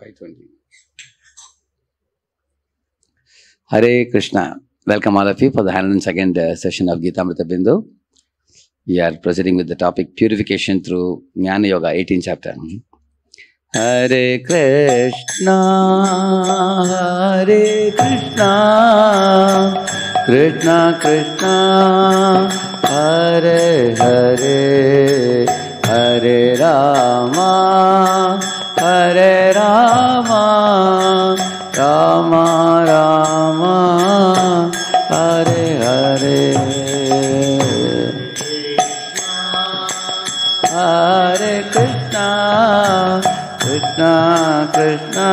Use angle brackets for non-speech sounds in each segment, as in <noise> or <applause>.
Five twenty Hare Krishna welcome all of you for the hand and second session of Gitamrita Bindu we are proceeding with the topic purification through Jnana Yoga eighteen chapter Hare Krishna Hare Krishna Krishna Krishna Hare Hare Hare Rama Hare Rama, Rama Rama, Hare Hare. Hare Krishna, Krishna Krishna,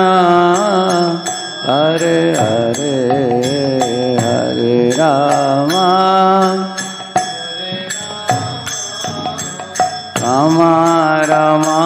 Hare Hare, Hare Rama. Rama Rama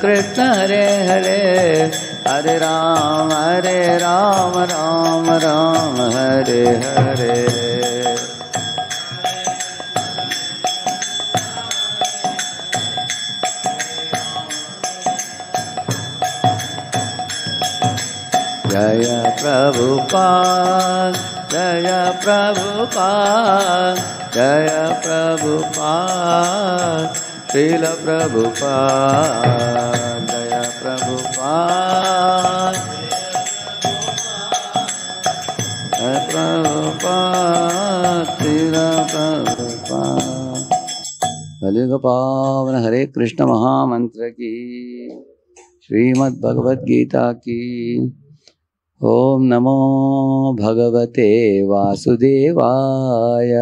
Krishna Hare Hare Hare Rama Hare Rama Rama Rama Hare Hare जय प्रभु जय प्रभु जय प्रभु पा प्रभु पा कलियुगपावन हरे कृष्ण महामंत्र की श्रीमद् भगवत गीता की ओम नमो भगवते वासुदेवाय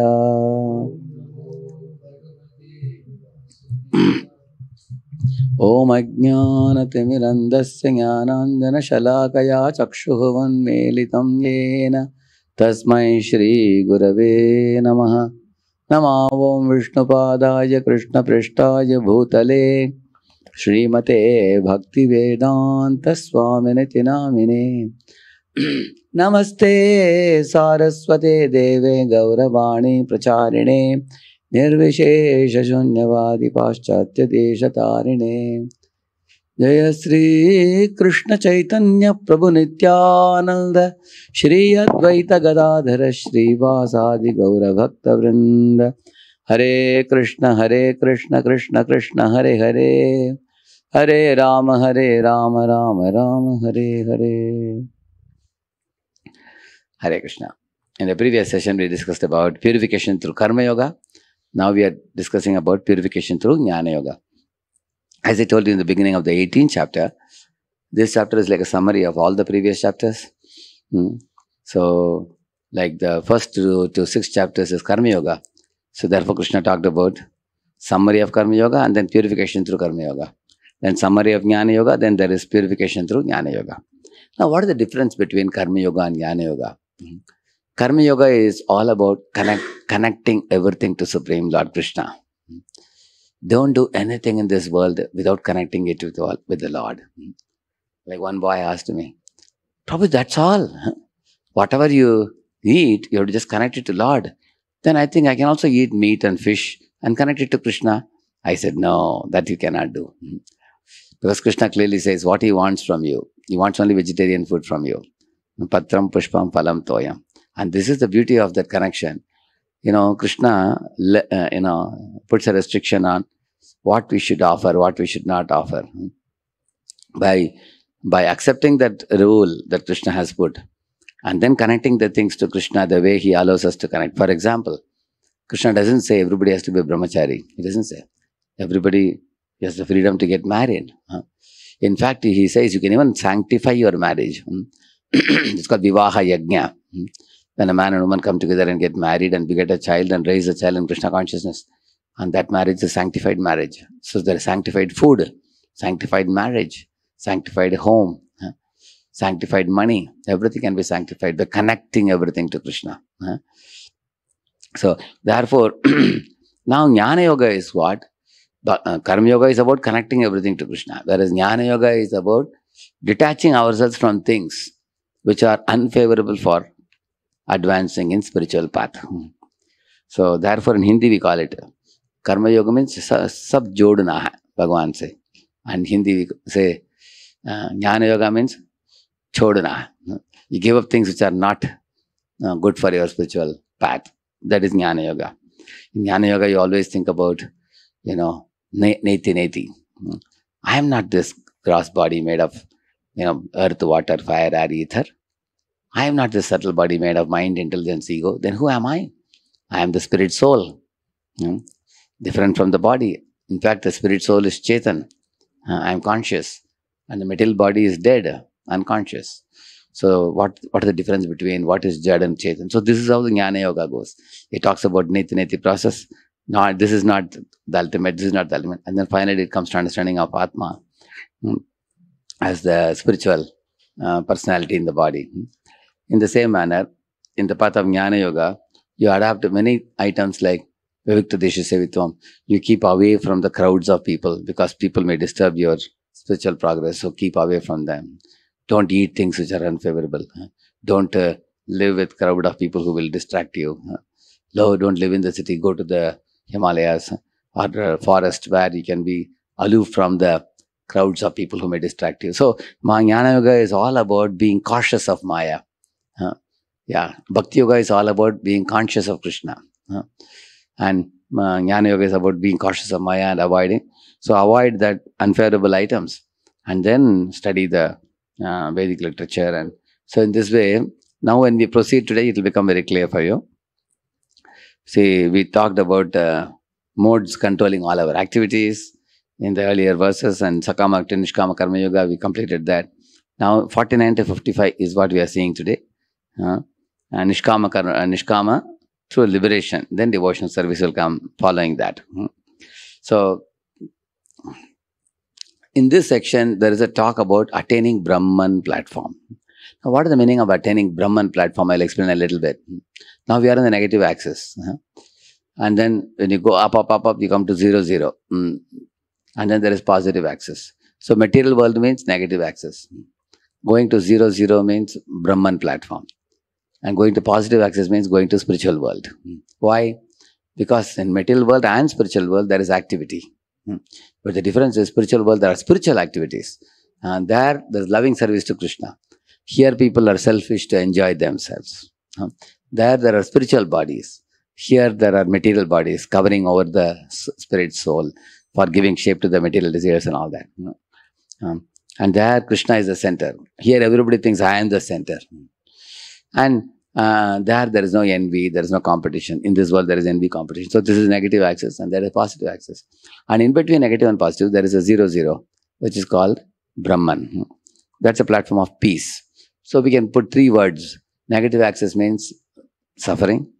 ओम ज्ञानांजन शलाकया चक्षुः वन्मेलितं येन तस्मै श्री गुरवे नमः नमा ॐ विष्णुपादाय कृष्णपृष्ठाय भूतले श्रीमते भक्तिवेदान्तस्वामिनिति नामिने नमस्ते सारस्वते देवे गौरवाणी प्रचारिणे निर्विशेषशून्यवादि पाश्चात्यदेशतारिणे जय श्री कृष्ण चैतन्य प्रभु नित्यानंद श्री अद्वैत गदाधर श्रीवासादि गौर भक्त वृंद Hare Krishna Hare Krishna Krishna Krishna Hare Hare Hare Rama Hare Rama Rama Rama Hare Hare Hare Krishna in the previous session we discussed about purification through Karma yoga now we are discussing about purification through Jnana yoga As I told you in the beginning of the 18th chapter, this chapter is like a summary of all the previous chapters. Hmm. So, like the first to, to six chapters is Karma Yoga. So, therefore, Krishna talked about summary of Karma Yoga and then purification through Karma Yoga. Then, summary of Jnana Yoga, then there is purification through Jnana Yoga. Now, what is the difference between Karma Yoga and Jnana Yoga? Hmm. Karma Yoga is all about connect, connecting everything to Supreme Lord Krishna don't do anything in this world without connecting it with, all, with the Lord. Hmm? Like one boy asked me, Prabhu, that's all. <laughs> Whatever you eat, you have to just connect it to Lord. Then I think I can also eat meat and fish and connect it to Krishna. I said, no, that you cannot do. Hmm? Because Krishna clearly says what he wants from you. He wants only vegetarian food from you. Patram pushpam palam toyam. And this is the beauty of that connection. You know, Krishna, uh, you know, puts a restriction on what we should offer, what we should not offer. By, by accepting that rule that Krishna has put and then connecting the things to Krishna the way he allows us to connect. For example, Krishna doesn't say everybody has to be a brahmachari. He doesn't say. Everybody has the freedom to get married. In fact, he says you can even sanctify your marriage. <clears throat> it's called Vivaha Yajna. When a man and woman come together and get married and beget a child and raise a child in Krishna consciousness, and that marriage is sanctified marriage. So there is sanctified food, sanctified marriage, sanctified home, huh? sanctified money. Everything can be sanctified by connecting everything to Krishna. Huh? So therefore, <clears throat> now Jnana Yoga is what? But, uh, Karma Yoga is about connecting everything to Krishna. Whereas Jnana Yoga is about detaching ourselves from things which are unfavorable for advancing in spiritual path. Hmm. So therefore in Hindi we call it Karmayoga means सब जोड़ना है भगवान से and Hindi से ज्ञान yoga means छोड़ना है you give up things which are not good for your spiritual path that is Jnana yoga Jnana yoga you always think about you know नेति नेति I am not this gross body made of you know earth water fire or ether I am not this subtle body made of mind intelligence ego then who am I I am the spirit soul different from the body. In fact, the spirit soul is Chetan. Uh, I am conscious. And the material body is dead, unconscious. So, what, what is the difference between what is Jad and Chetan? So, this is how the Jnana Yoga goes. It talks about Neti Neti process. Not, this is not the ultimate, this is not the ultimate. And then finally, it comes to understanding of Atma hmm, as the spiritual uh, personality in the body. In the same manner, in the path of Jnana Yoga, you adapt many items like Vivekta Sevitvam, you keep away from the crowds of people because people may disturb your spiritual progress. So keep away from them. Don't eat things which are unfavorable. Don't uh, live with crowd of people who will distract you. No, don't live in the city. Go to the Himalayas or uh, forest where you can be aloof from the crowds of people who may distract you. So Jnana Yoga is all about being cautious of Maya. Uh, yeah, Bhakti Yoga is all about being conscious of Krishna. Uh, and uh, Jnana Yoga is about being cautious of Maya and avoiding. So avoid that unfavorable items and then study the uh, Vedic literature. And so in this way, now when we proceed today, it will become very clear for you. See, we talked about uh, modes controlling all our activities in the earlier verses and Sakama, Akta, Nishkama, Karma Yoga, we completed that. Now 49 to 55 is what we are seeing today. Uh, and Nishkama, Karma, uh, Nishkama through liberation. Then devotional service will come following that. Hmm. So, in this section, there is a talk about attaining Brahman platform. Now, what is the meaning of attaining Brahman platform? I'll explain a little bit. Hmm. Now, we are on the negative axis. Hmm. And then when you go up, up, up, up, you come to zero, zero. And then there is positive axis. So, material world means negative axis. Going to zero, zero means Brahman platform. And going to positive access means going to spiritual world. Hmm. Why? Because in material world and spiritual world, there is activity. Hmm. But the difference is spiritual world, there are spiritual activities. And there, there's loving service to Krishna. Here, people are selfish to enjoy themselves. Hmm. There, there are spiritual bodies. Here, there are material bodies covering over the spirit soul for giving shape to the material desires and all that. Um, and there, Krishna is the center. Here, everybody thinks I am the center. And uh, there, there is no envy, there is no competition. In this world, there is envy competition. So this is negative axis and there is positive axis. And in between negative and positive, there is a zero zero, which is called Brahman. That's a platform of peace. So we can put three words. Negative axis means suffering,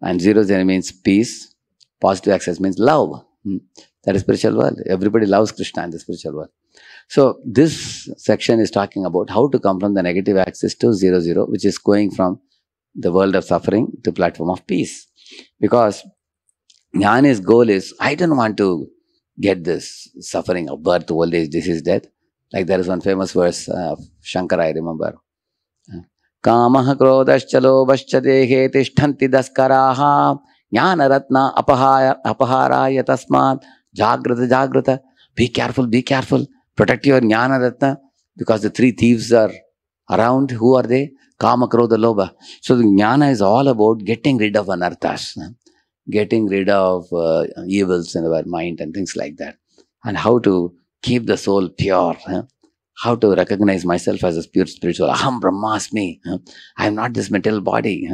and zero zero means peace. Positive axis means love. Hmm. That is spiritual world. Everybody loves Krishna in the spiritual world. So this section is talking about how to come from the negative axis to zero zero, which is going from the world of suffering to platform of peace. Because Jnana's goal is, I don't want to get this suffering of birth, old age, disease, death. Like there is one famous verse uh, of Shankara, I remember. कामः क्रोधश्च लोभश्च देहे तिष्ठन्ति दस्कराः ratna apahara अपहाराय तस्मात् jagrata जागृत Be careful! Be careful! Protect your Jnana Ratna because the three thieves are around. Who are they? Kama, Krodha, lobha. So the Jnana is all about getting rid of anarthas, getting rid of uh, evils in our mind and things like that. And how to keep the soul pure. How to recognize myself as a pure spiritual. Aham Brahmasmi. I am not this metal body.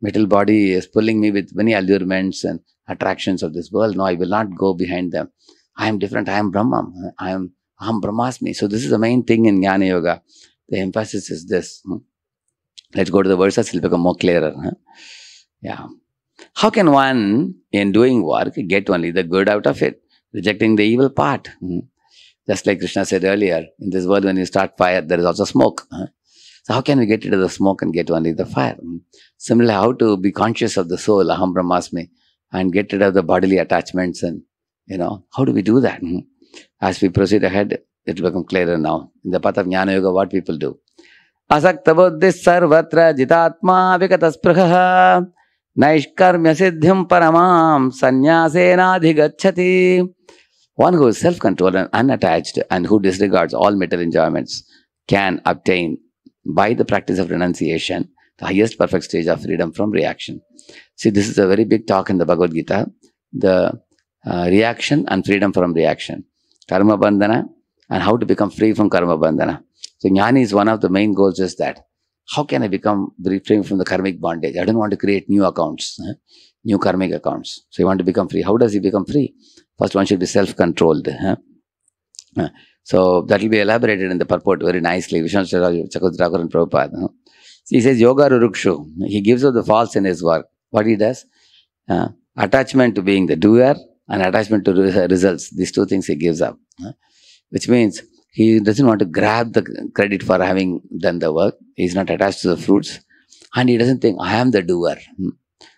Metal body is pulling me with many allurements and attractions of this world. No, I will not go behind them. I am different. I am Brahman. I am Aham Brahmasmi. So this is the main thing in Jnana Yoga. The emphasis is this. Hmm. Let's go to the verses, it'll become more clearer. Yeah. How can one, in doing work, get only the good out of it, rejecting the evil part? Hmm. Just like Krishna said earlier, in this world, when you start fire, there is also smoke. So, how can we get rid of the smoke and get only the fire? Hmm. Similarly, how to be conscious of the soul, aham brahmasmi, and get rid of the bodily attachments and, you know, how do we do that? As we proceed ahead, it will become clearer now. In the path of Jnana Yoga, what people do. असक्तबुद्धिः सर्वत्र जितात्मा विगतस्पृहः नैष्कर्म्यसिद्धिं परमां सन्न्यासेनाधिगच्छति One who is self-controlled and unattached and who disregards all material enjoyments can obtain, by the practice of renunciation, the highest perfect stage of freedom from reaction. See, this is a very big talk in the Bhagavad Gita, the uh, reaction and freedom from reaction karma bandhana and how to become free from karma bandhana. So jnani is one of the main goals is that how can I become free from the karmic bondage? I don't want to create new accounts, new karmic accounts. So you want to become free. How does he become free? First one should be self-controlled. So that will be elaborated in the purport very nicely. Vishnu Chakradharan Prabhupada. He says yoga rurukshu. He gives up the false in his work. What he does? attachment to being the doer an attachment to results. These two things he gives up, which means he doesn't want to grab the credit for having done the work. He's not attached to the fruits, and he doesn't think I am the doer. Hmm.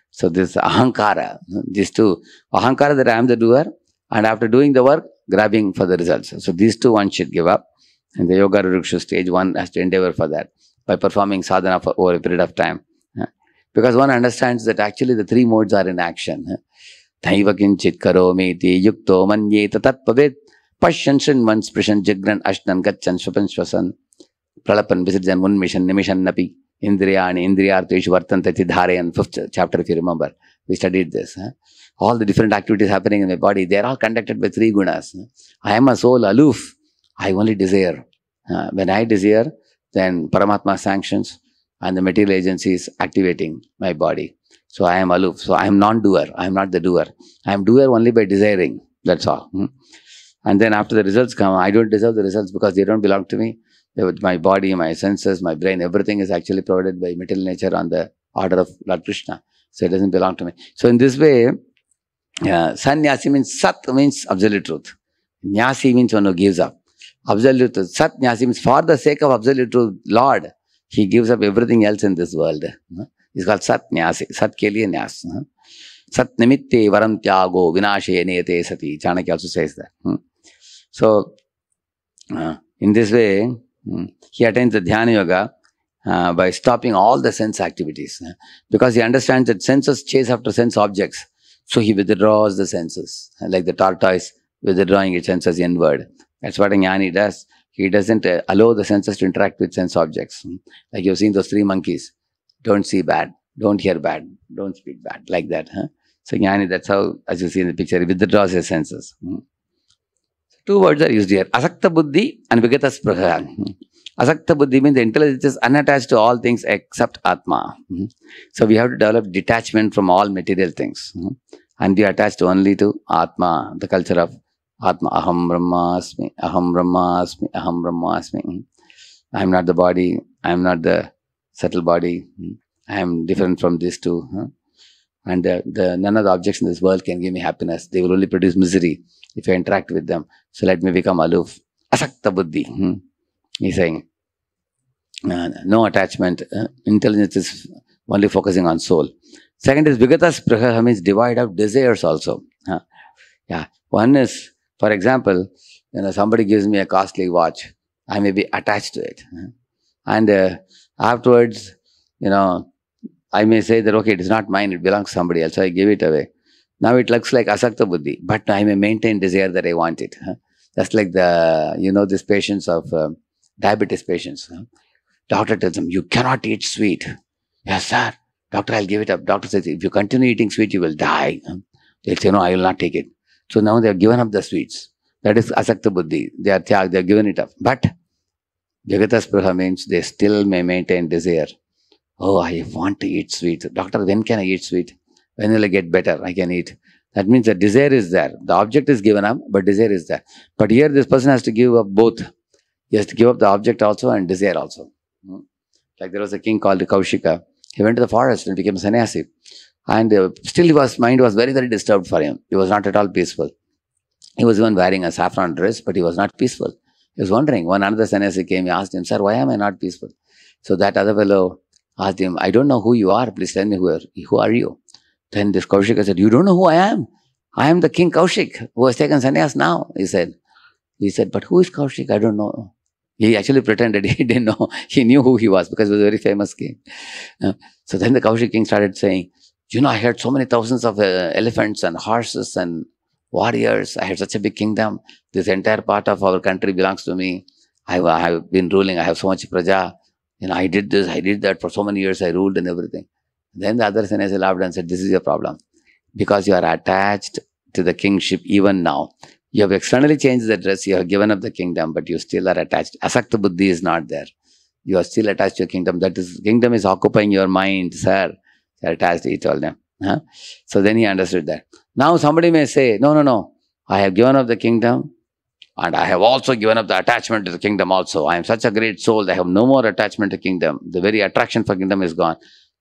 So this ahankara, hmm, these two ahankara that I am the doer, and after doing the work, grabbing for the results. So these two one should give up. In the Yoga Ruruksha stage, one has to endeavor for that by performing sadhana for over a period of time. Because one understands that actually the three modes are in action. तथैव किंचित करोमी युक्तो मन्येत तत्पवेद पश्यन शृण्वन स्पृशन जिग्रन अश्नन गच्छन स्वपन श्वसन प्रलपन विसर्जन उन्मिशन निमिशन अपि इंद्रियाणि इंद्रियार्थेषु वर्तन्ते इति धारयन् fifth chapter if you remember we studied this huh? all the different activities happening in my body they are all conducted by three gunas huh? i am a soul aloof i only desire huh? when i desire then paramatma sanctions and the material agency is activating my body So I am aloof. So I am non-doer. I am not the doer. I am doer only by desiring. That's all. Hmm? And then after the results come, I don't deserve the results because they don't belong to me. My body, my senses, my brain, everything is actually provided by material nature on the order of Lord Krishna. So it doesn't belong to me. So in this way, uh, sannyasi means sat means absolute truth. Nyasi means one who gives up. Absolute truth. Sat nyasi means for the sake of absolute truth, Lord, he gives up everything else in this world. Hmm. इस called सत न्यास है सत के लिए न्यास सत निमित्ते वरम त्यागो विनाशे नेते सती Chanakya also says that hmm? so uh, in this way hmm, he attains the dhyana yoga uh, by stopping all the sense activities because he understands that senses chase after sense objects so he withdraws the senses like the tortoise withdrawing its senses inward that's what a jnani does he doesn't uh, allow the senses to interact with sense objects hmm? like you've seen those three monkeys don't see bad, don't hear bad, don't speak bad, like that. Huh? So jnani, that's how, as you see in the picture, he withdraws his senses. Hmm? So two words are used here, asakta buddhi and vigata spraha. Hmm? Asakta buddhi means the intelligence is unattached to all things except atma. Hmm? So we have to develop detachment from all material things. Hmm? And we are attached only to atma, the culture of atma. Aham brahmasmi, aham brahmasmi, aham brahmasmi. I am hmm? not the body, I am not the subtle body. Hmm? I am different from this too. Huh? And the, the, none of the objects in this world can give me happiness. They will only produce misery if I interact with them. So let me become aloof. Asakta buddhi. Hmm? He's saying, uh, no attachment. Uh, intelligence is only focusing on soul. Second is vigata spraha means divide up desires also. Huh? Yeah. One is, for example, you know, somebody gives me a costly watch. I may be attached to it. Huh? And uh, Afterwards, you know, I may say that, okay, it is not mine, it belongs to somebody else, so I give it away. Now it looks like asakta buddhi, but I may maintain desire that I want it. Just like the, you know, this patients of uh, diabetes patients. Doctor tells them, you cannot eat sweet. Yes, sir. Doctor, I'll give it up. Doctor says, if you continue eating sweet, you will die. They'll say, no, I will not take it. So now they have given up the sweets. That is asakta buddhi. They are tyag, they have given it up. But praha means they still may maintain desire. Oh, I want to eat sweet. Doctor, when can I eat sweet? When will I get better? I can eat. That means the desire is there. The object is given up, but desire is there. But here this person has to give up both. He has to give up the object also and desire also. Hmm. Like there was a king called Kaushika. He went to the forest and became a sannyasi. And uh, still his mind was very, very disturbed for him. He was not at all peaceful. He was even wearing a saffron dress, but he was not peaceful. He was wondering. One another sannyasi came, he asked him, Sir, why am I not peaceful? So that other fellow asked him, I don't know who you are. Please tell me who are, who are you? Then this Kaushik said, You don't know who I am? I am the king Kaushik who has taken sannyas now, he said. He said, But who is Kaushik? I don't know. He actually pretended <laughs> he didn't know. He knew who he was because he was a very famous king. Uh, so then the Kaushik king started saying, You know, I heard so many thousands of uh, elephants and horses and warriors. I have such a big kingdom. This entire part of our country belongs to me. I, I have been ruling. I have so much praja. You know, I did this, I did that for so many years. I ruled and everything. Then the other sannyasi laughed and said, This is your problem. Because you are attached to the kingship even now. You have externally changed the dress, you have given up the kingdom, but you still are attached. Asakta Buddhi is not there. You are still attached to your kingdom. That is, kingdom is occupying your mind, sir. You're attached, he told them. Huh? So then he understood that. Now somebody may say, No, no, no, I have given up the kingdom and I have also given up the attachment to the kingdom also. I am such a great soul, I have no more attachment to kingdom. The very attraction for kingdom is gone.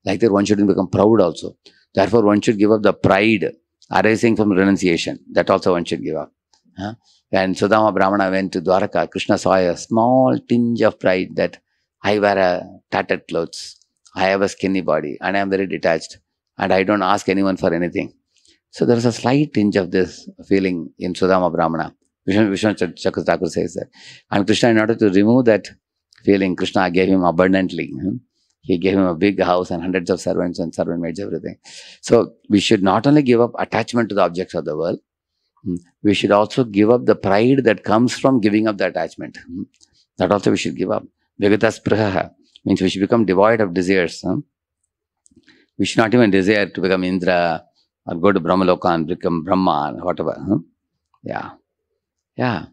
Like that, one shouldn't become proud also. Therefore, one should give up the pride arising from renunciation. That also one should give up. Huh? Sudama Brahmana went to Dwaraka, Krishna saw a small tinge of pride that I wear a tattered clothes, I have a skinny body, and I am very detached, and I don't ask anyone for anything. So there's a slight tinge of this feeling in Sudama Brahmana. Vishnu, Vishnu Thakur says that. And Krishna, in order to remove that feeling, Krishna gave him abundantly. Hmm? He gave him a big house and hundreds of servants and servant maids, everything. So we should not only give up attachment to the objects of the world, hmm, we should also give up the pride that comes from giving up the attachment. Hmm? That also we should give up. Vigata Praha means we should become devoid of desires. We should not even desire to become Indra, or go to Brahmaloka and become Brahma whatever. Yeah. Yeah.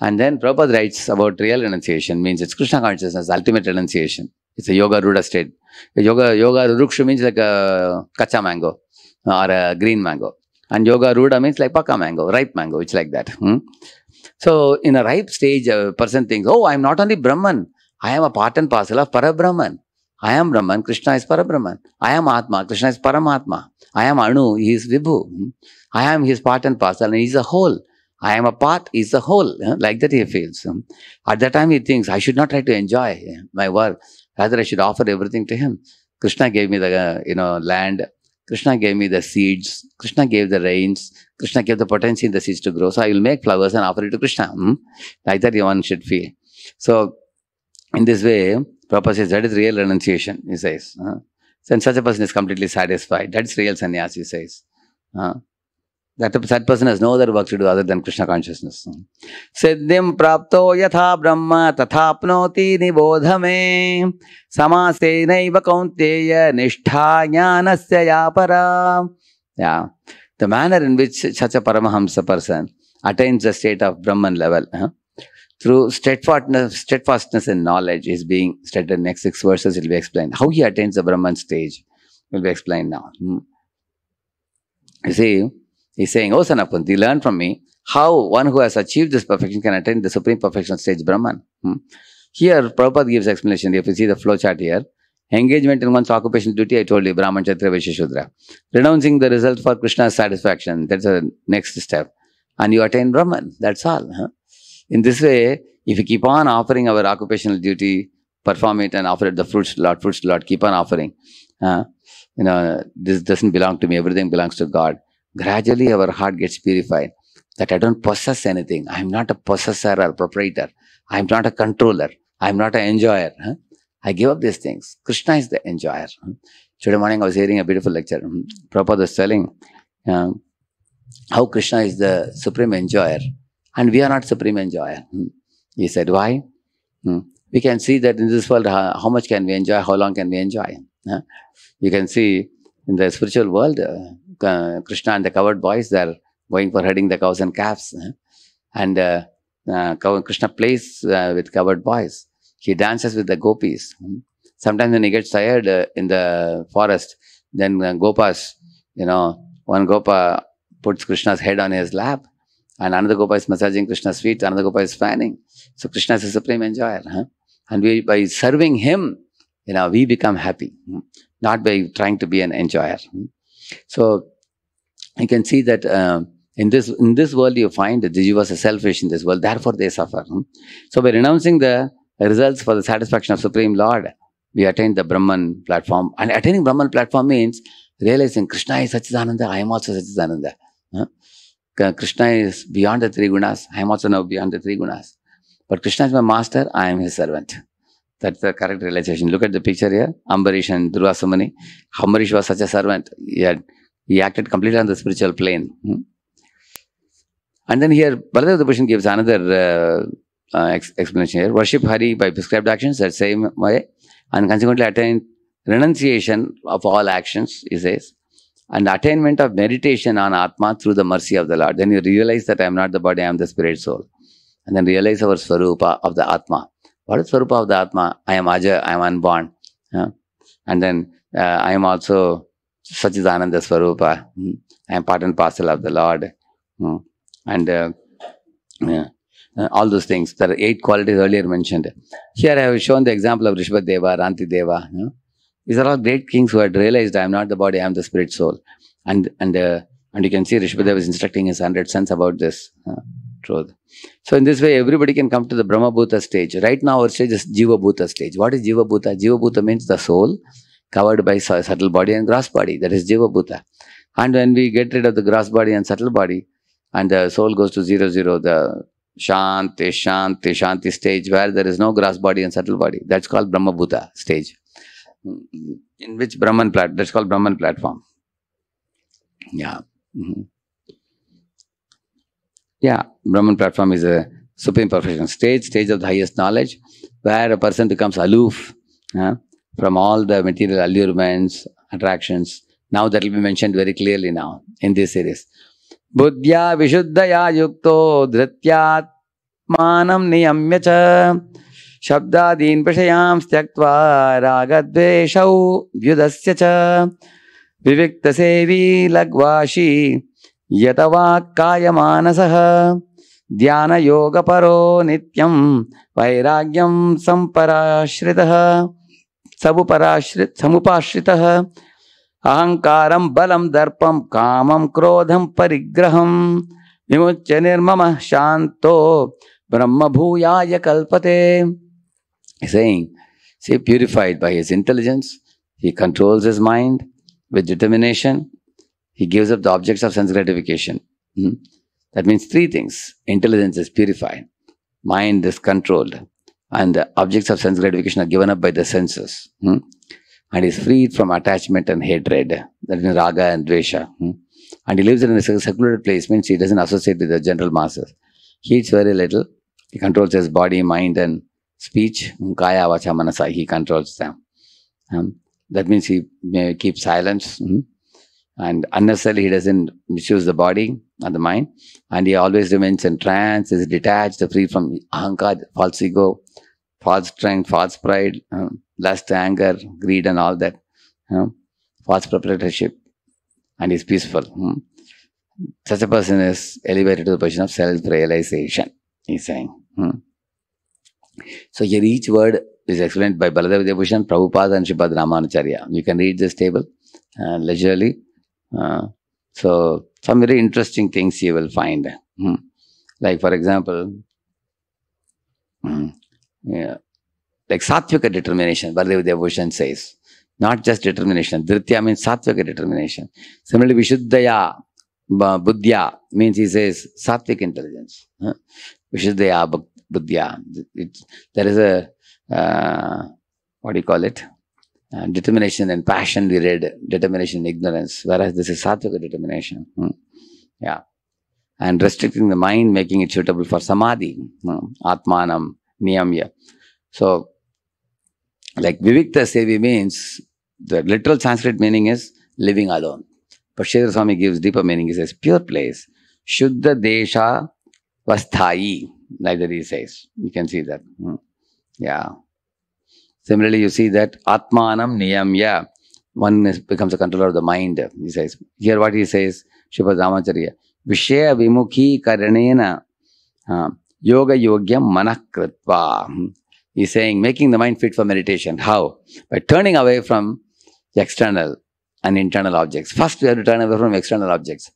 And then Prabhupada writes about real renunciation, means it's Krishna consciousness, ultimate renunciation. It's a yoga ruda state. yoga yoga ruksha means like a kacha mango uh, or a green mango. And yoga ruda means like paka mango, ripe mango, it's like that. Hmm? So in a ripe stage, a person thinks, oh, I'm not only Brahman, I am a part and parcel of Parabrahman. I am Brahman, Krishna is Parabrahman. I am Atma, Krishna is Paramatma. I am Anu, he is Vibhu. Hmm? I am his part and parcel, and he is a whole. I am a part, He is a whole. Like that he feels. Hmm? At that time he thinks, I should not try to enjoy my work. Rather, I should offer everything to him. Krishna gave me the you know land. Krishna gave me the seeds. Krishna gave the rains. Krishna gave the potency in the seeds to grow. So I will make flowers and offer it to Krishna. Hmm? Like that one should feel. So in this way, purpose is that is real renunciation, he says. Uh, and such a person is completely satisfied. That's real sannyas, he says. Uh, that, that person has no other work to do other than Krishna consciousness. Siddhim prapto yatha brahma tatha tathapnoti nibodhame samase naiva kaunteya nishtha jnanasya yapara. Yeah. The manner in which such a Paramahamsa person attains the state of Brahman level. Huh? through steadfastness, steadfastness knowledge is being stated in the next six verses. It will be explained. How he attains the Brahman stage will be explained now. Hmm. You see, he's saying, O oh, son of Kunti, learn from me how one who has achieved this perfection can attain the supreme perfection stage Brahman. Hmm. Here, Prabhupada gives explanation. If you see the flow chart here, engagement in one's occupational duty, I told you, Brahman, Kshatriya, Vaishya, Renouncing the result for Krishna's satisfaction, that's the next step. And you attain Brahman, that's all. Huh? In this way, if we keep on offering our occupational duty, perform it and offer it the fruits to Lord, fruits to Lord, keep on offering. Uh, you know, this doesn't belong to me, everything belongs to God. Gradually, our heart gets purified that I don't possess anything. I'm not a possessor or proprietor. I'm not a controller. I'm not an enjoyer. Huh? I give up these things. Krishna is the enjoyer. Today morning, I was hearing a beautiful lecture. Hmm? Prabhupada was telling uh, how Krishna is the supreme enjoyer and we are not supreme enjoyer. Hmm. He said, why? Hmm. We can see that in this world, how, much can we enjoy, how long can we enjoy? You can see in the spiritual world, uh, Krishna and the covered boys, they are going for herding the cows and calves. And uh, uh, Krishna plays with covered boys. He dances with the gopis. Hmm. Sometimes when he gets tired in the forest, then gopas, you know, one gopa puts Krishna's head on his lap and Anandagopal is massaging Krishna's feet, Anandagopal is fanning. So Krishna is a supreme enjoyer. Huh? And we, by serving him, you know, we become happy, hmm? not by trying to be an enjoyer. Hmm? So you can see that uh, in this in this world you find that the jivas are selfish in this world, therefore they suffer. Hmm? So by renouncing the results for the satisfaction of Supreme Lord, we attain the Brahman platform. And attaining Brahman platform means realizing Krishna is Sachidananda, I am also Sachidananda. Krishna is beyond the three gunas. I am also now beyond the three gunas. But Krishna is my master, I am his servant. That's the correct realization. Look at the picture here. Ambarish and Durvasamani. Ambarish was such a servant. He, had, he acted completely on the spiritual plane. Hmm? And then here, Baladev Dubhushan gives another uh, uh, explanation here. Worship Hari by prescribed actions, that same way. And consequently attain renunciation of all actions, he says and attainment of meditation on Atma through the mercy of the Lord. Then you realize that I am not the body, I am the spirit soul. And then realize our Swarupa of the Atma. What is Swarupa of the Atma? I am Ajay, I am unborn. Yeah? And then uh, I am also Sachidananda Swarupa. Hmm? I am part and parcel of the Lord. Mm. And uh, yeah. Uh, all those things. There are eight qualities earlier mentioned. Here I have shown the example of Rishabdeva, Rantideva. You these are all great kings who had realized I am not the body, I am the spirit soul. And and uh, and you can see Rishabhadeva was instructing his hundred sons about this uh, truth. So in this way, everybody can come to the Brahma Bhuta stage. Right now, our stage is Jiva Bhuta stage. What is Jiva Bhuta? Jiva Bhuta means the soul covered by subtle body and gross body. That is Jiva Bhuta. And when we get rid of the gross body and subtle body, and the soul goes to zero zero, the Shanti, Shanti, Shanti stage, where there is no gross body and subtle body. That's called Brahma Bhuta stage. Mm-hmm. in which Brahman plat that's called Brahman platform. Yeah. Mm-hmm. Yeah, Brahman platform is a supreme perfection stage, stage of the highest knowledge, where a person becomes aloof from all the material allurements, attractions. Now that will be mentioned very clearly now in this series. बुद्ध्या विशुद्धया Yukto धृत्यात्मानं नियम्य च शब्दादीन् विषयां त्यक्त्वा रागद्वेषौ द्युदस्य च विविक्तसेवी लग्वाशी यतवाक्कायमानसः ध्यानयोगपरो नित्यं वैराग्यं समुपाश्रितः अहङ्कारं बलं दर्पं कामं क्रोधं परिग्रहं विमुच्य निर्ममः शान्तो ब्रह्मभूयाय कल्पते saying, see, purified by his intelligence, he controls his mind with determination, he gives up the objects of sense gratification. Hmm? That means three things. Intelligence is purified, mind is controlled, and the objects of sense gratification are given up by the senses. Hmm? And is freed from attachment and hatred, that means raga and dvesha. Hmm? And he lives in a secluded place, means he doesn't associate with the general masses. He eats very little, he controls his body, mind, and speech, kaya vacha manasa, he controls them. Um, that means he uh, keeps silence mm, and unnecessarily he doesn't misuse the body and the mind. And he always remains in trance, is detached, free from ahankar, false ego, false strength, false pride, um, lust, anger, greed, and all that. Um, false proprietorship. And he's peaceful. Mm. Such a person is elevated to the position of self realization, he's saying. Mm. So here each word is explained by Baladeva Devushan, Prabhupada and Shripad Ramanacharya. You can read this table uh, leisurely. Uh, so some very interesting things you will find. Hmm. Like for example, hmm, yeah, like sattvika determination, Baladeva Devushan says. Not just determination. Dritya means sattvika determination. Similarly, Vishuddhaya, Buddhya means he says sattvic intelligence. Huh? Vishuddhaya budhya. It, there is a, uh, what do you call it? Uh, determination and passion we read, determination and ignorance, whereas this is sattvic determination. Hmm. Yeah. And restricting the mind, making it suitable for samadhi, hmm. atmanam, niyamya. So, like Vivikta Sevi means, the literal Sanskrit meaning is living alone. But Shri Swami gives deeper meaning, he says, pure place. Shuddha Desha Vasthayi. Neither he says. You can see that. Hmm. Yeah. Similarly, you see that Atmanam Niyamya. One is, becomes a controller of the mind, he says. Hear what he says, Shiva Ramacharya. Vishaya Vimukhi Karanena Yoga Yogyam Manakritva. Hmm. He's saying making the mind fit for meditation. How? By turning away from external and internal objects. First, we have to turn away from external objects.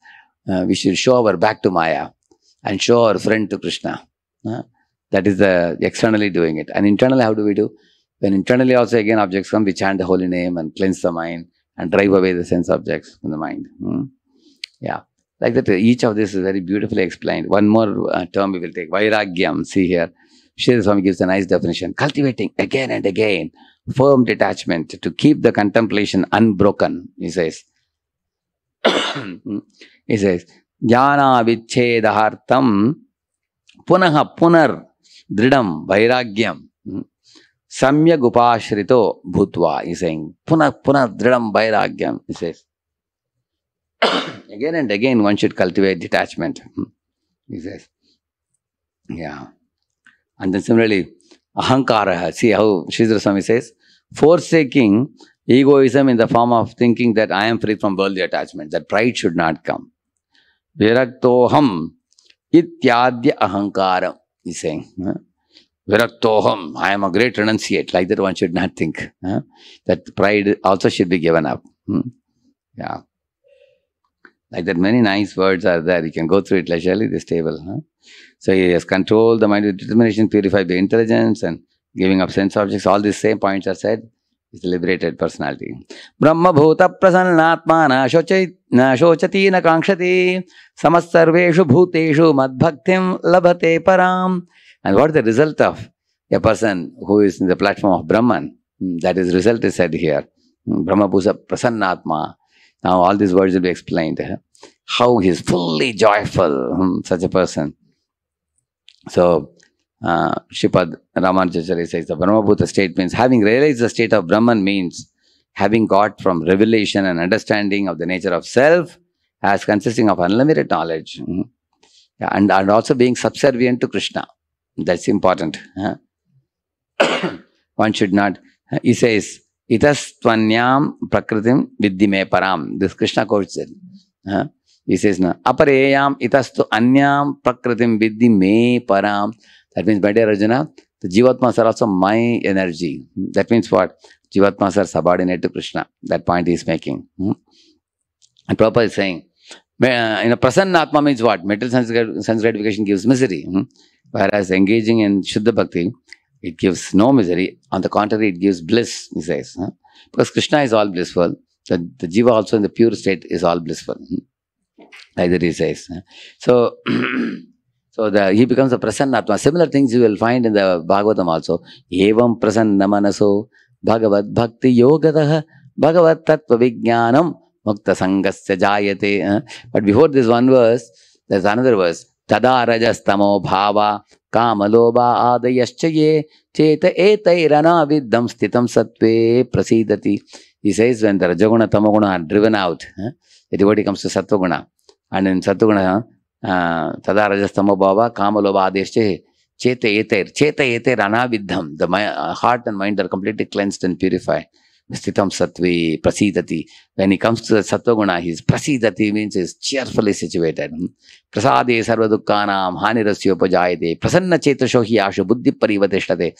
Uh, we should show our back to Maya and show our friend to Krishna that is the externally doing it. And internally, how do we do? When internally also again objects come, we chant the holy name and cleanse the mind and drive away the sense objects from the mind. Hmm? Yeah. Like that, each of this is very beautifully explained. One more uh, term we will take. Vairagyam. See here. Shri Swami gives a nice definition. Cultivating again and again. Firm detachment to keep the contemplation unbroken, he says. <coughs> Hmm? he says, Jnana vichedahartam पुनः पुनर् दृढ़ वैराग्यम सम्यक उपाश्रितो भूतवा इसे पुनः पुनः दृढ़ वैराग्यम इसे again and again one should cultivate detachment इसे या अहंकार see how Sridhar Swami says forsaking egoism in the form of thinking that i am free from worldly attachment that pride should not come viraktoham Ityadya ahankaram, he's saying. Huh? I am a great renunciate. Like that one should not think. Huh? That pride also should be given up. Hmm? Yeah. Like that many nice words are there. You can go through it leisurely, this table. Huh? So he has controlled the mind with determination, purified the intelligence and giving up sense objects. All these same points are said is liberated personality. Brahma Bhuta Prasannatma na shochati na kankshati samas sarveshu bhuteshu madbhaktim labhate param. And what is the result of a person who is in the platform of Brahman? Hmm, that is result is said here. Hmm, Brahma Bhuta Prasannatma. Now all these words will be explained. How he is fully joyful, hmm, such a person. So, uh, Shripad Ramanujacharya says the Brahmabhuta means having realized the state of Brahman means having got from revelation and understanding of the nature of self as consisting of unlimited knowledge mm-hmm. yeah, and, and also being subservient to Krishna. That's important. Huh? One should not, he says, itastwanyam prakritim vidhime param. This Krishna quotes it. Huh? He says, apareyam itastu anyam prakritim vidhime param. That means, my dear Arjuna, the Jivatmas are also my energy. Hmm? That means what? Jivatmas are subordinate to Krishna. That point he is making. Hmm? And Prabhupada is saying, you uh, in a means what? Material sense, gratification gives misery. Hmm? Whereas engaging in Shuddha Bhakti, it gives no misery. On the contrary, it gives bliss, he says. Hmm? Because Krishna is all blissful. The, the jiva also in the pure state is all blissful. Hmm? Like that he says. Hmm? So, <clears throat> So the, he becomes a prasannatma. Similar things you will find in the Bhagavatam also. Evam prasannamanaso bhagavat bhakti yogadaha bhagavat tattva vijnanam mukta sangasya jayate. Eh? But before this one verse, there's another verse. Tada tamo bhava kamaloba adayaschaye cheta etairana viddam stitam sattve prasidati. He says when the rajaguna tamaguna are driven out, the eh? devotee comes to sattva guna. And in sattva guna, तदा रजस्तम भाव कामलोभादेश चेत एतेर चेत एतेर अनाविद्धम the heart and mind are completely cleansed and purified Sthitam Satvi Prasidati. When he comes to the Sattva he is Prasidati means he is cheerfully situated. Prasade sarva dukkhanam hanirasyo pajayate prasanna chetasho hi ashu buddhi parivatishtate.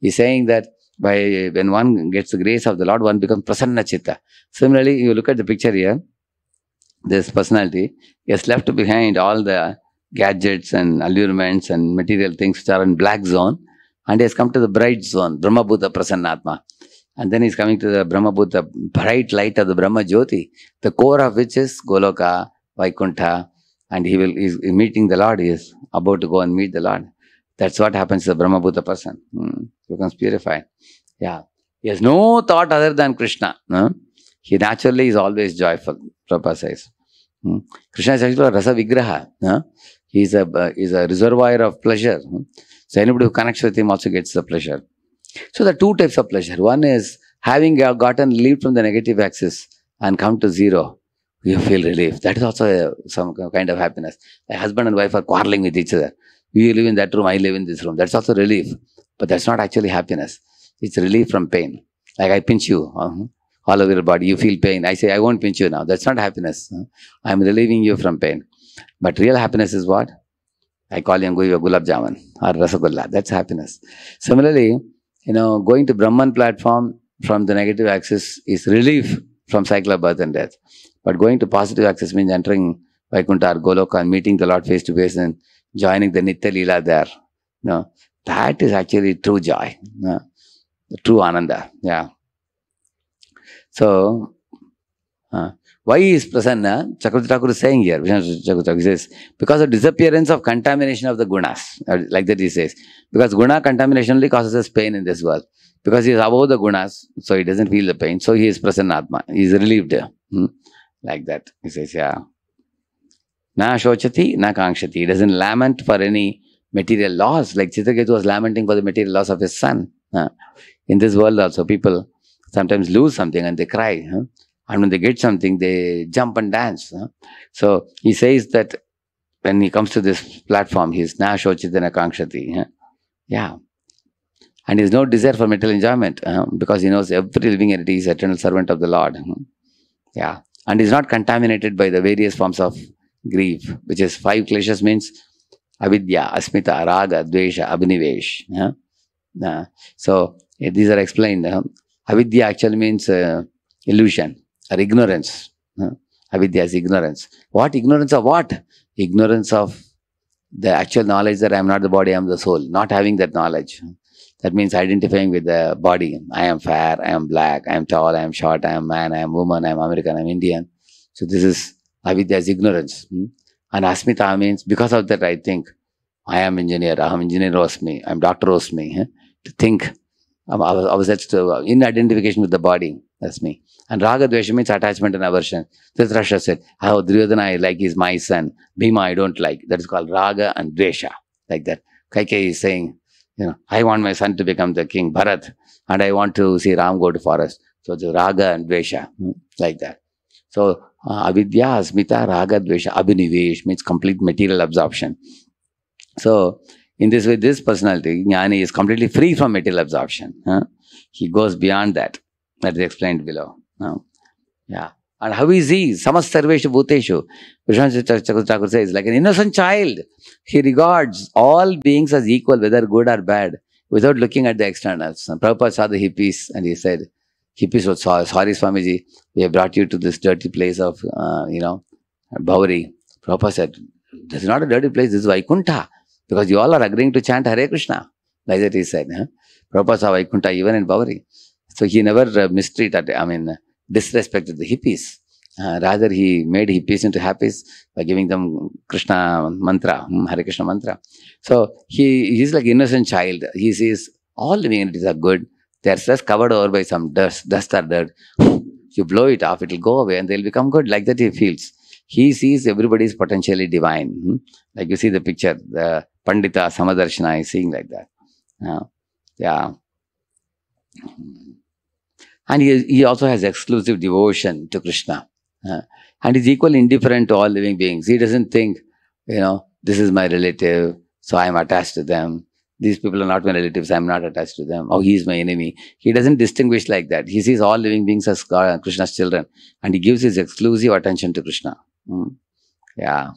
He is saying that by when one gets the grace of the Lord, one becomes prasanna chitta. Similarly, you look at the picture here. this personality has left behind all the gadgets and allurements and material things which are in black zone and he has come to the bright zone, Brahmabhuta Prasannatma. And then he's coming to the Brahmabhuta, bright light of the Brahma Jyoti, the core of which is Goloka, Vaikuntha, and he will is meeting the Lord, he is about to go and meet the Lord. That's what happens to the Brahmabhuta person. Hmm. Becomes purified. Yeah. He has no thought other than Krishna. Hmm. He naturally is always joyful, Prabhupada says. Hmm? Krishna is actually a rasa vigraha. Huh? He is a, uh, is a reservoir of pleasure. Hmm? So anybody who connects with him also gets the pleasure. So there are two types of pleasure. One is having gotten relief from the negative axis and come to zero. You <laughs> feel relief. That is also a, some kind of happiness. A husband and wife are quarreling with each other. You live in that room, I live in this room. That's also relief. But that's not actually happiness. It's relief from pain. Like I pinch you. Uh <laughs> -huh all over your body. You feel pain. I say, I won't pinch you now. That's not happiness. I'm relieving you from pain. But real happiness is what? I call you Angui Gulab Jamun or Rasagulla. That's happiness. Similarly, you know, going to Brahman platform from the negative axis is relief from cycle of birth and death. But going to positive axis means entering Vaikuntha or Goloka and meeting the Lord face to face and joining the Nitya Leela there. You know, that is actually true joy. You know, the true Ananda. Yeah. So, uh, why is Prasanna? Chakravarti Thakur is saying here, says, because of disappearance of contamination of the gunas, uh, like that he says. Because guna contamination only causes us pain in this world. Because he is above the gunas, so he doesn't feel the pain. So he is Prasanna Atma. He is relieved. Hmm? Like that. He says, yeah. Na shochati, na kankshati. He doesn't lament for any material loss, like Chitraketu was lamenting for the material loss of his son. Uh, in this world also, people sometimes lose something and they cry. Huh? And when they get something, they jump and dance. Huh? So he says that when he comes to this platform, he is nasho shochitana kangshati. Huh? Yeah. And he has no desire for material enjoyment because he knows every living entity is eternal servant of the Lord. Yeah. And is not contaminated by the various forms of grief, which is five kleshas means avidya, asmita, raga, dvesha, abhinivesh. Yeah? so eh, these are explained. Avidya actually means uh, illusion or ignorance. Huh? Avidya is ignorance. What? Ignorance of what? Ignorance of the actual knowledge that I am not the body, I am the soul. Not having that knowledge. That means identifying with the body. I am fair, I am black, I am tall, I am short, I am man, I am woman, I am American, I am Indian. So this is avidya is ignorance. Hmm? And asmita means because of that I think I am engineer, I am engineer osmi, I am doctor osmi. Huh? To think um, I, was, I was uh, in identification with the body. That's me. And Raga Dvesha means attachment and aversion. Dhritarashtra said, "How Duryodhana I like, he's my son. Bhima I don't like. That is called Raga and Dvesha. Like that. Kaikei is saying, you know, I want my son to become the king, Bharat, and I want to see Ram go to forest. So it's Raga and Dvesha. Hmm, like that. So uh, avidya, asmita, raga, dvesha, abhinivesh means complete material absorption. So in this way, this personality, Jnani, is completely free from material absorption. Huh? He goes beyond that. That is explained below. Yeah. And how is he? Samas sarveshu bhuteshu. Chakrachakur says, like an innocent child, he regards all beings as equal, whether good or bad, without looking at the externals. And Prabhupada saw the hippies and he said, hippies were sorry, sorry Swamiji, we have brought you to this dirty place of, uh, you know, Bhavari. Prabhupada said, this is not a dirty place, this is Vaikuntha because you all are agreeing to chant Hare Krishna. Like that he said, huh? Prabhupada Vaikuntha even in Bavari. So he never uh, mistreated, I mean, uh, disrespected the hippies. Uh, rather, he made hippies into happies by giving them Krishna mantra, mm, Hare Krishna mantra. So he is like innocent child. He sees all living entities are good. They are just covered over by some dust, dust or dirt. <sniffs> You blow it off, it will go away and they'll become good. Like that he feels. He sees everybody is potentially divine. Hmm? Like you see the picture, the Pandita Samadarshana is saying like that. Uh, yeah. And he, he also has exclusive devotion to Krishna. Uh, and he's equally indifferent to all living beings. He doesn't think, you know, this is my relative, so I'm attached to them. These people are not my relatives, I'm not attached to them. Oh, he's my enemy. He doesn't distinguish like that. He sees all living beings as Krishna's children and he gives his exclusive attention to Krishna. Mm. Yeah.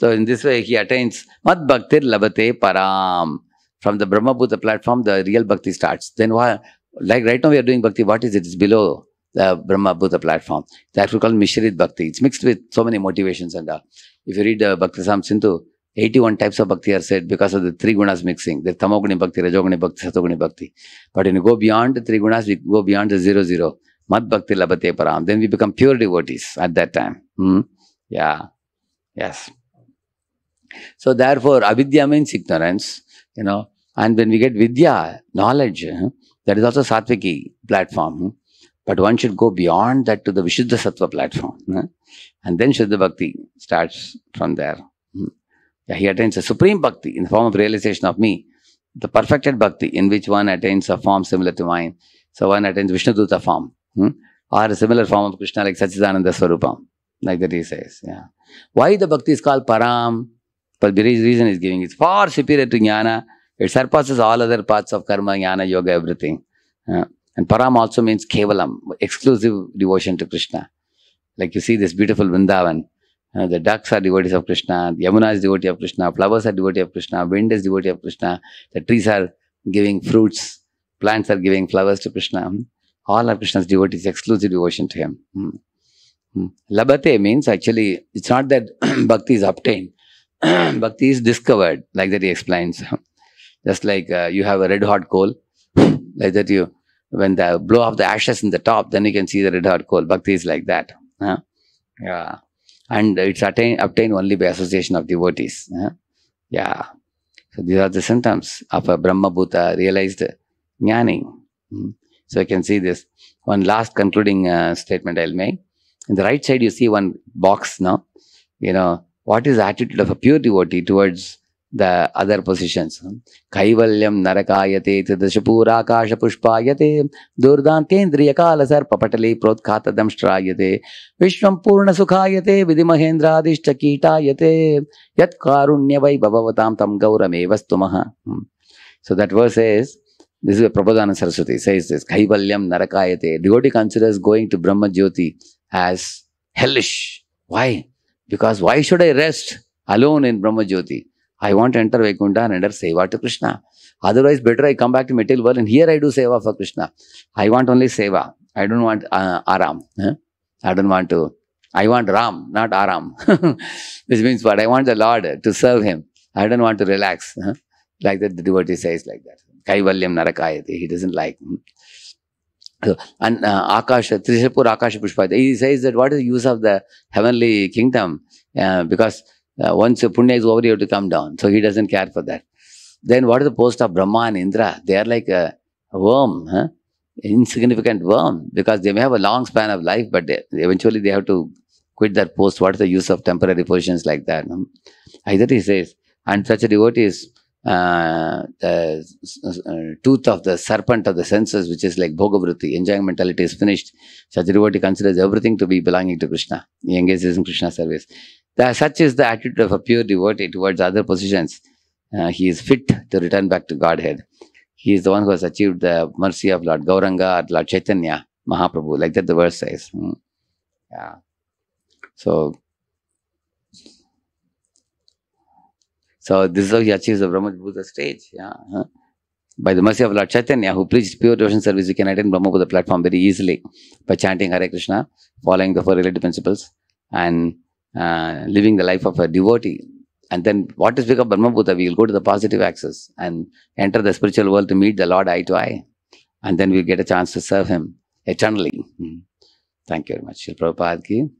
So in this way, he attains Mad Bhaktir Labate Param. From the Brahmabhuta platform, the real bhakti starts. Then why, like right now we are doing bhakti, what is it? It's below the Brahmabhuta platform. That we called Mishrit Bhakti. It's mixed with so many motivations and all. If you read uh, Bhakti Sam Sindhu, 81 types of bhakti are said because of the three gunas mixing. The tamoguni bhakti, rajoguni bhakti, satoguni bhakti. But when you go beyond the three gunas, we go beyond the zero zero. Mad bhakti labate param. Then we become pure devotees at that time. Hmm? Yeah. Yes. So therefore, avidya means ignorance, you know, and when we get vidya, knowledge, that is also satviki platform. But one should go beyond that to the Vishuddha Sattva platform. And then Shuddha Bhakti starts from there. Hmm. He attains a supreme bhakti in the form of realization of me, the perfected bhakti in which one attains a form similar to mine. So one attains Vishnu form hmm, or a similar form of Krishna like Sachidananda Swarupam. Like that he says. Yeah. Why the bhakti is called Param? But the reason is giving is far superior to jnana. It surpasses all other parts of karma, jnana, yoga, everything. Uh, and param also means kevalam, exclusive devotion to Krishna. Like you see this beautiful Vrindavan. Uh, the ducks are devotees of Krishna, the Yamuna is devotee of Krishna, flowers are devotee of Krishna, wind is devotee of Krishna, the trees are giving fruits, plants are giving flowers to Krishna. Hmm? All are Krishna's devotees, exclusive devotion to him. Hmm. hmm? Labate means actually, it's not that <clears throat> bhakti is obtained. <clears throat> bhakti is discovered, like that he explains. <laughs> Just like uh, you have a red hot coal, <clears throat> like that you, when the blow off the ashes in the top, then you can see the red hot coal. Bhakti is like that. Huh? Yeah. And it's attain, obtained only by association of devotees. Huh? Yeah. So these are the symptoms of a Brahma Bhuta realized jnani. Hmm. So you can see this. One last concluding uh, statement I'll make. In the right side, you see one box now. You know, what is attitude of a pure devotee towards the other positions. Kaivalyam narakayate tadashapura pushpayate durdantendriya kala sarpapatale prodkhatadam strayate vishwam purna sukhayate vidimahendradishta kitayate yat karunya vai bhavavatam tam gauramevastamaha. So that verse says, this is Prabodhana Saraswati says this, Kaivalyam narakayate. Devotee considers going to Brahma Jyoti as hellish. Why? Because why should I rest alone in Brahma Jyoti? I want to enter Vaikuntha and enter Seva to Krishna. Otherwise, better I come back to material world and here I do Seva for Krishna. I want only Seva. I don't want uh, Aram. Huh? I don't want to. I want Ram, not Aram. <laughs> Which means what? I want the Lord to serve him. I don't want to relax. Huh? Like that, the devotee says like that. Kaivalyam narakayati. He doesn't like. Hmm. So, and uh, Akasha, Trishapur Akash Pushpati. He says that what is the use of the heavenly kingdom? Uh, because uh, once your punya is over, you have to come down. So he doesn't care for that. Then what is the post of Brahma and Indra? They are like a worm, huh? insignificant worm, because they may have a long span of life, but they, eventually they have to quit their post. What is the use of temporary positions like that? No? Hmm? Either he says, and such a devotee is uh, the uh, tooth of the serpent of the senses, which is like bhogavritti, enjoying mentality is finished. devotee considers everything to be belonging to Krishna. He engages in Krishna service. The, such is the attitude of a pure devotee towards other positions. Uh, he is fit to return back to Godhead. He is the one who has achieved the mercy of Lord Gauranga or Lord Chaitanya, Mahaprabhu. Like that the verse says. Hmm. Yeah. So, So this is how he achieves the Brahmabuddha stage. Yeah. By the mercy of Lord Chaitanya, who preached pure devotion service, you can attain Brahmabhuta platform very easily by chanting Hare Krishna, following the four related principles, and uh, living the life of a devotee. And then what is become Brahmabuddha? We will go to the positive axis and enter the spiritual world to meet the Lord eye to eye. And then we we'll get a chance to serve Him eternally. Hmm. Thank you very much. Shri Prabhupada ki.